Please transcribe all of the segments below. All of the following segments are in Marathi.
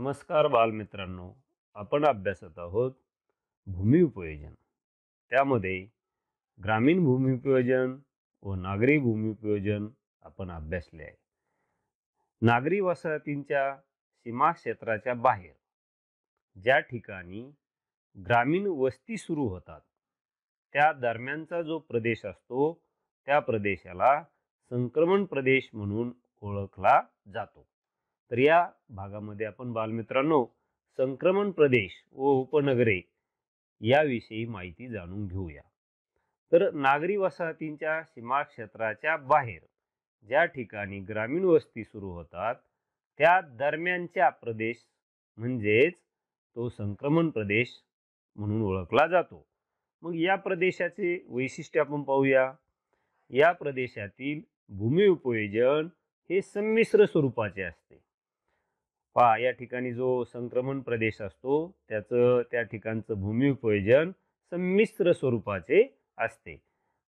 नमस्कार बालमित्रांनो आपण अभ्यासत आहोत भूमिउपयोजन त्यामध्ये ग्रामीण भूमिपयोजन व नागरी उपयोजन आपण अभ्यासले आहे नागरी वसाहतींच्या सीमा क्षेत्राच्या बाहेर ज्या ठिकाणी ग्रामीण वस्ती सुरू होतात त्या दरम्यानचा जो प्रदेश असतो त्या प्रदेशाला संक्रमण प्रदेश म्हणून ओळखला जातो तर या भागामध्ये आपण बालमित्रांनो संक्रमण प्रदेश व उपनगरे याविषयी माहिती जाणून घेऊया तर नागरी वसाहतींच्या सीमा क्षेत्राच्या बाहेर ज्या ठिकाणी ग्रामीण वस्ती सुरू होतात त्या दरम्यानच्या प्रदेश म्हणजेच तो संक्रमण प्रदेश म्हणून ओळखला जातो मग या प्रदेशाचे वैशिष्ट्य आपण पाहूया या प्रदेशातील भूमी उपयोजन हे संमिश्र स्वरूपाचे असते पहा या ठिकाणी जो संक्रमण प्रदेश असतो त्याचं त्या ठिकाणचं भूमिपयोजन संमिश्र स्वरूपाचे असते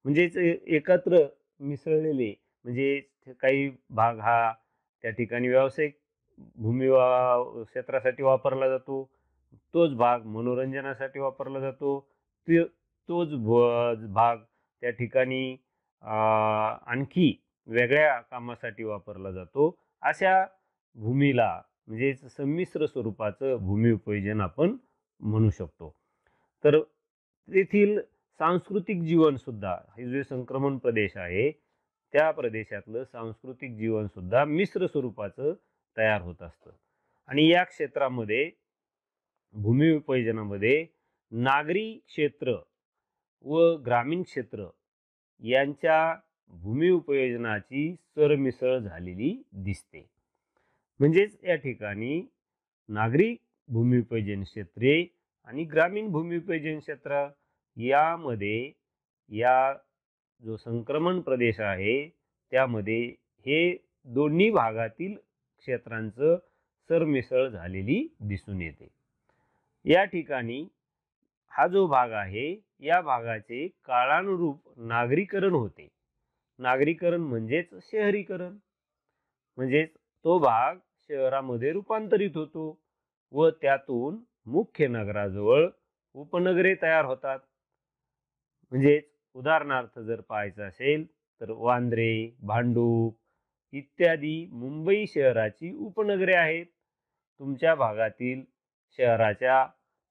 म्हणजेच एकत्र मिसळलेले म्हणजे काही भाग हा त्या ठिकाणी व्यावसायिक भूमी क्षेत्रासाठी वापरला जातो तोच भाग मनोरंजनासाठी वापरला जातो तोच भाग त्या ठिकाणी आणखी वेगळ्या कामासाठी वापरला जातो अशा भूमीला म्हणजेच संमिश्र स्वरूपाचं भूमिउपयोजन आपण म्हणू शकतो तर तेथील सांस्कृतिक जीवनसुद्धा हे जे संक्रमण प्रदेश आहे त्या प्रदेशातलं सांस्कृतिक जीवनसुद्धा मिश्र स्वरूपाचं तयार होत असतं आणि या क्षेत्रामध्ये भूमिउपयोजनामध्ये नागरी क्षेत्र व ग्रामीण क्षेत्र यांच्या भूमिउपयोजनाची सरमिसळ झालेली दिसते म्हणजेच या ठिकाणी नागरिक भूमिविपजन क्षेत्रे आणि ग्रामीण भूमिविपजन क्षेत्र यामध्ये या जो संक्रमण प्रदेश आहे त्यामध्ये हे दोन्ही भागातील क्षेत्रांचं सरमिसळ झालेली दिसून येते या ठिकाणी हा जो भाग आहे या भागाचे काळानुरूप नागरीकरण होते नागरीकरण म्हणजेच शहरीकरण म्हणजेच तो भाग शहरामध्ये रूपांतरित होतो व त्यातून मुख्य नगराजवळ उपनगरे तयार होतात म्हणजेच उदाहरणार्थ जर पाहायचं असेल तर वांद्रे भांडूप इत्यादी मुंबई शहराची उपनगरे आहेत तुमच्या भागातील शहराच्या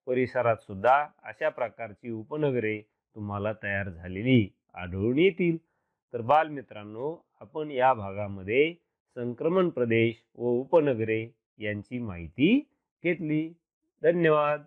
परिसरात सुद्धा अशा प्रकारची उपनगरे तुम्हाला तयार झालेली आढळून येतील तर बालमित्रांनो आपण या भागामध्ये संक्रमण प्रदेश व उपनगरे यांची माहिती घेतली धन्यवाद